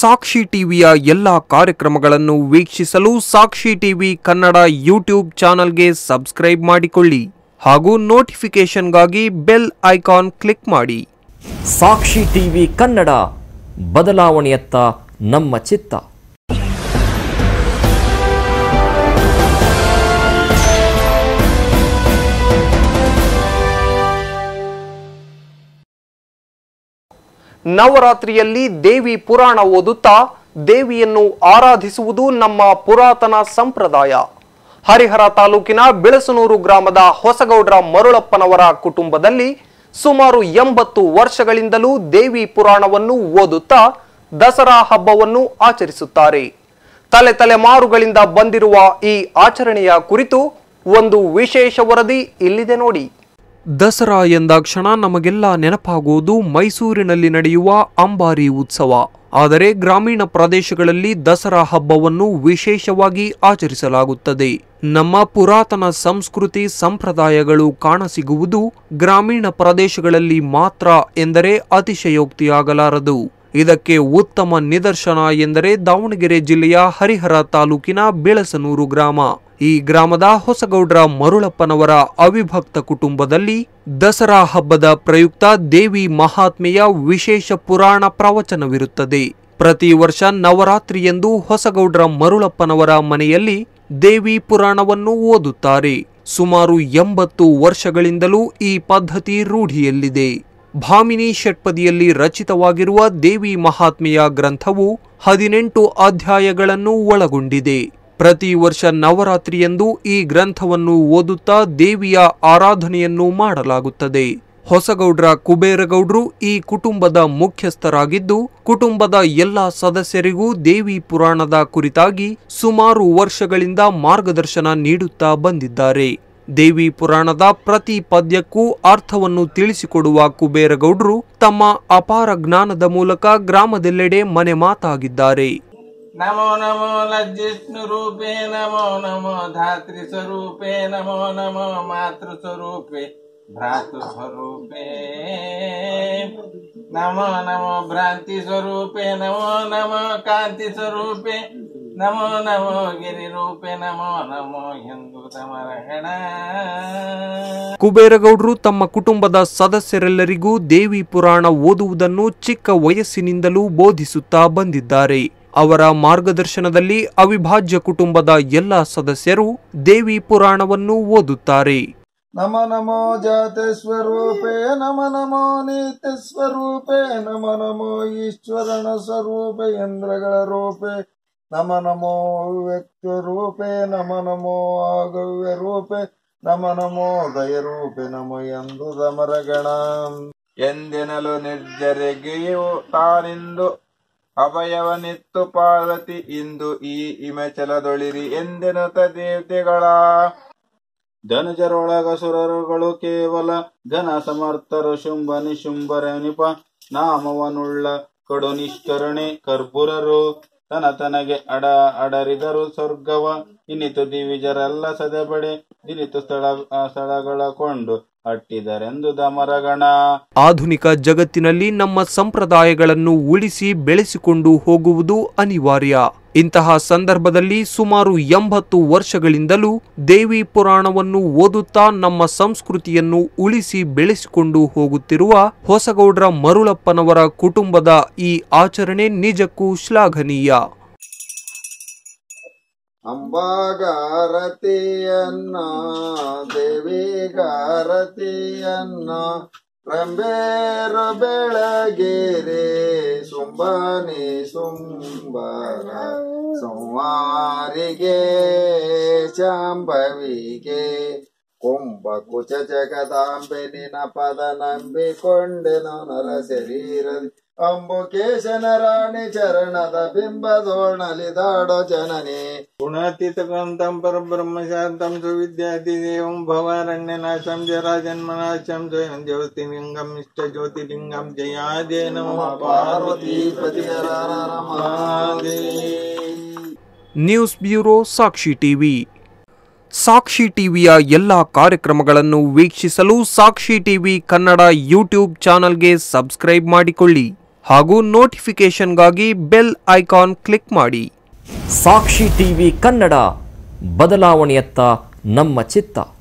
ಸಾಕ್ಷಿ ಟಿವಿಯ ಎಲ್ಲ ಕಾರ್ಯಕ್ರಮಗಳನ್ನು ವೀಕ್ಷಿಸಲು ಸಾಕ್ಷಿ ಟಿವಿ ಕನ್ನಡ ಯೂಟ್ಯೂಬ್ ಚಾನಲ್ಗೆ ಸಬ್ಸ್ಕ್ರೈಬ್ ಮಾಡಿಕೊಳ್ಳಿ ಹಾಗೂ ನೋಟಿಫಿಕೇಷನ್ಗಾಗಿ ಬೆಲ್ ಐಕಾನ್ ಕ್ಲಿಕ್ ಮಾಡಿ ಸಾಕ್ಷಿ ಟಿವಿ ಕನ್ನಡ ಬದಲಾವಣೆಯತ್ತ ನಮ್ಮ ಚಿತ್ತ ನವರಾತ್ರಿಯಲ್ಲಿ ದೇವಿ ಪುರಾಣ ಓದುತ್ತಾ ದೇವಿಯನ್ನು ಆರಾಧಿಸುವುದು ನಮ್ಮ ಪುರಾತನ ಸಂಪ್ರದಾಯ ಹರಿಹರ ತಾಲೂಕಿನ ಬಿಳಸನೂರು ಗ್ರಾಮದ ಹೊಸಗೌಡ್ರ ಮರುಳಪ್ಪನವರ ಕುಟುಂಬದಲ್ಲಿ ಸುಮಾರು ಎಂಬತ್ತು ವರ್ಷಗಳಿಂದಲೂ ದೇವಿ ಪುರಾಣವನ್ನು ಓದುತ್ತಾ ದಸರಾ ಹಬ್ಬವನ್ನು ಆಚರಿಸುತ್ತಾರೆ ತಲೆ ತಲೆಮಾರುಗಳಿಂದ ಬಂದಿರುವ ಈ ಆಚರಣೆಯ ಕುರಿತು ಒಂದು ವಿಶೇಷ ವರದಿ ಇಲ್ಲಿದೆ ನೋಡಿ ದಸರಾ ಎಂದಾಕ್ಷಣ ನಮಗೆಲ್ಲ ನೆನಪಾಗುವುದು ಮೈಸೂರಿನಲ್ಲಿ ನಡೆಯುವ ಅಂಬಾರಿ ಉತ್ಸವ ಆದರೆ ಗ್ರಾಮೀಣ ಪ್ರದೇಶಗಳಲ್ಲಿ ದಸರಾ ಹಬ್ಬವನ್ನು ವಿಶೇಷವಾಗಿ ಆಚರಿಸಲಾಗುತ್ತದೆ ನಮ್ಮ ಪುರಾತನ ಸಂಸ್ಕೃತಿ ಸಂಪ್ರದಾಯಗಳು ಕಾಣಸಿಗುವುದು ಗ್ರಾಮೀಣ ಪ್ರದೇಶಗಳಲ್ಲಿ ಮಾತ್ರ ಎಂದರೆ ಅತಿಶಯೋಕ್ತಿಯಾಗಲಾರದು ಇದಕ್ಕೆ ಉತ್ತಮ ನಿದರ್ಶನ ಎಂದರೆ ದಾವಣಗೆರೆ ಜಿಲ್ಲೆಯ ಹರಿಹರ ತಾಲೂಕಿನ ಬೆಳಸನೂರು ಗ್ರಾಮ ಈ ಗ್ರಾಮದ ಹೊಸಗೌಡ್ರ ಮರುಳಪ್ಪನವರ ಅವಿಭಕ್ತ ಕುಟುಂಬದಲ್ಲಿ ದಸರಾ ಹಬ್ಬದ ಪ್ರಯುಕ್ತ ದೇವಿ ಮಹಾತ್ಮೆಯ ವಿಶೇಷ ಪುರಾಣ ಪ್ರವಚನವಿರುತ್ತದೆ ಪ್ರತಿ ವರ್ಷ ನವರಾತ್ರಿಯಂದು ಹೊಸಗೌಡ್ರ ಮರುಳಪ್ಪನವರ ಮನೆಯಲ್ಲಿ ದೇವಿ ಪುರಾಣವನ್ನು ಓದುತ್ತಾರೆ ಸುಮಾರು ಎಂಬತ್ತು ವರ್ಷಗಳಿಂದಲೂ ಈ ಪದ್ಧತಿ ರೂಢಿಯಲ್ಲಿದೆ ಭಾಮಿನಿ ಷಟ್ಪದಿಯಲ್ಲಿ ರಚಿತವಾಗಿರುವ ದೇವಿ ಮಹಾತ್ಮೆಯ ಗ್ರಂಥವು ಹದಿನೆಂಟು ಅಧ್ಯಾಯಗಳನ್ನು ಒಳಗೊಂಡಿದೆ ಪ್ರತಿ ವರ್ಷ ನವರಾತ್ರಿಯಂದು ಈ ಗ್ರಂಥವನ್ನು ಓದುತ್ತಾ ದೇವಿಯ ಆರಾಧನೆಯನ್ನು ಮಾಡಲಾಗುತ್ತದೆ ಹೊಸಗೌಡ್ರ ಕುಬೇರಗೌಡ್ರು ಈ ಕುಟುಂಬದ ಮುಖ್ಯಸ್ಥರಾಗಿದ್ದು ಕುಟುಂಬದ ಎಲ್ಲ ಸದಸ್ಯರಿಗೂ ದೇವಿ ಪುರಾಣದ ಕುರಿತಾಗಿ ಸುಮಾರು ವರ್ಷಗಳಿಂದ ಮಾರ್ಗದರ್ಶನ ನೀಡುತ್ತಾ ಬಂದಿದ್ದಾರೆ ದೇವಿ ಪುರಾಣದ ಪ್ರತಿ ಪದ್ಯಕ್ಕೂ ಅರ್ಥವನ್ನು ತಿಳಿಸಿಕೊಡುವ ಕುಬೇರಗೌಡ್ರು ತಮ್ಮ ಅಪಾರ ಜ್ಞಾನದ ಮೂಲಕ ಗ್ರಾಮದೆಲ್ಲೆಡೆ ಮನೆ ಮಾತಾಗಿದ್ದಾರೆ ನಮೋ ನಮೋ ಲಜ್ಜಿಷ್ಣು ರೂಪೇ ನಮೋ ನಮೋ ಧಾತ್ರಿ ಸ್ವರೂಪೇ ನಮೋ ನಮೋ ಮಾತೃ ಭ್ರಾತೃ ಸ್ವರೂಪೇ ನಮೋ ನಮೋ ಭ್ರಾಂತಿ ಸ್ವರೂಪೇ ನಮೋ ನಮೋ ಕಾಂತಿ ಸ್ವರೂಪೇ ನಮೋ ನಮೋ ಗಿರಿರೂಪೇ ನಮೋ ನಮೋ ಎಂದು ಕುಬೇರಗೌಡರು ತಮ್ಮ ಕುಟುಂಬದ ಸದಸ್ಯರೆಲ್ಲರಿಗೂ ದೇವಿ ಪುರಾಣ ಓದುವುದನ್ನು ಚಿಕ್ಕ ವಯಸ್ಸಿನಿಂದಲೂ ಬೋಧಿಸುತ್ತಾ ಬಂದಿದ್ದಾರೆ ಅವರ ಮಾರ್ಗದರ್ಶನದಲ್ಲಿ ಅವಿಭಾಜ್ಯ ಕುಟುಂಬದ ಎಲ್ಲ ಸದಸ್ಯರು ದೇವಿ ಪುರಾಣವನ್ನು ಓದುತ್ತಾರೆ ನಮ ನಮೋ ಜಾತೆ ಸ್ವರೂಪೇ ನಮ ನಮೋ ನಿತ್ಯ ಸ್ವರೂಪೇ ನಮ ನಮೋ ಈಶ್ವರನ ಸ್ವರೂಪೆ ಯಂದ್ರಗಳ ರೂಪೆ ನಮ ನಮೋ ವ್ಯಕ್ತಿ ರೂಪೆ ನಮ ನಮೋ ಆಗವ್ಯ ರೂಪೆ ನಮ ನಮೋ ದಯ ರೂಪೆ ನಮ ಎಂದು ದಮರಗಣ ಎಂದಿನಲು ನಿರ್ಜರಿಗೆಯು ತಾನೆಂದು ಅಭಯವನಿತ್ತು ಪಾರ್ವತಿ ಇಂದು ಈ ಇಮಚಲದೊಳಿರಿ ಎಂದೆನತ ದೇವತೆಗಳ ಸುರರುಗಳು ಕೇವಲ ಧನ ಸಮರ್ಥರು ಶುಂಭ ನಿಶುಂಭರನಿಪ ನಾಮವನುಳ್ಳ ಕಡು ನಿಷ್ಕರಣೆ ಕರ್ಪುರರು ತನ ತನಗೆ ಅಡ ಅಡರಿದರು ಸ್ವರ್ಗವ ಇನಿತು ದಿವಿಜರೆಲ್ಲ ಸದೆಬಡೆ ದಿನಿತು ಸ್ಥಳ ಸ್ಥಳಗಳ ಕೊಂಡು ಹಟ್ಟಿದರೆಂದು ದಮರಗಣ ಆಧುನಿಕ ಜಗತ್ತಿನಲ್ಲಿ ನಮ್ಮ ಸಂಪ್ರದಾಯಗಳನ್ನು ಉಳಿಸಿ ಬೆಳೆಸಿಕೊಂಡು ಹೋಗುವುದು ಅನಿವಾರ್ಯ ಇಂತಹ ಸಂದರ್ಭದಲ್ಲಿ ಸುಮಾರು ಎಂಬತ್ತು ವರ್ಷಗಳಿಂದಲೂ ದೇವಿ ಪುರಾಣವನ್ನು ಓದುತ್ತಾ ನಮ್ಮ ಸಂಸ್ಕೃತಿಯನ್ನು ಉಳಿಸಿ ಬೆಳೆಸಿಕೊಂಡು ಹೋಗುತ್ತಿರುವ ಹೊಸಗೌಡರ ಮರುಳಪ್ಪನವರ ಕುಟುಂಬದ ಈ ಆಚರಣೆ ನಿಜಕ್ಕೂ ಶ್ಲಾಘನೀಯ ಅಂಬಾಗಾರತಿಯನ್ನ ದೇವಿಗಾರತಿಯನ್ನ ರಂಬೇರು ಬೆಳಗಿರಿ ಸುಂಬನಿ ಸುಂಬರ ಸೋಮಾರಿಗೆ ಚಾಂಬವಿಗೆ ಕುಂಭ ಕುಚ ಜಗದಾಂಬೆ ಪದ ನಂಬಿಕೊಂಡೆನು ನರ ಶರೀರ ಅಂಬುಕೇಶನ ರಾಣಿ ಚರಣದ ಬಿಂಬದೋರ್ಣಲಿದಾಡೋ ಜನನಿ ಗುಣಾತೀತಕಾಂತಂ ಪರಬ್ರಹ್ಮಶಾಂತಂ ಸುವಿದ್ಯಾತಿ ದೇವಂ ಭವಾರಣ್ಯನಾಶಂ ಜರಾಜನ್ಮನಾಶಂ ಸ್ವಯಂ ಜ್ಯೋತಿಲಿಂಗಂ ಇಷ್ಟ ಜ್ಯೋತಿಲಿಂಗಂ ಜಯಾದೇ ನಮಃ Parvati news bureau Sakshi TV Sakshi ಟಿವಿಯ ಎಲ್ಲ ಕಾರ್ಯಕ್ರಮಗಳನ್ನು ವೀಕ್ಷಿಸಲು ಸಾಕ್ಷಿ ಟಿವಿ ಕನ್ನಡ ಯೂಟ್ಯೂಬ್ ಚಾನಲ್ಗೆ ಸಬ್ಸ್ಕ್ರೈಬ್ ಮಾಡಿಕೊಳ್ಳಿ ಹಾಗೂ ನೋಟಿಫಿಕೇಷನ್ಗಾಗಿ ಬೆಲ್ ಐಕಾನ್ ಕ್ಲಿಕ್ ಮಾಡಿ ಸಾಕ್ಷಿ ಟಿವಿ ಕನ್ನಡ ಬದಲಾವಣೆಯತ್ತ ನಮ್ಮ ಚಿತ್ತ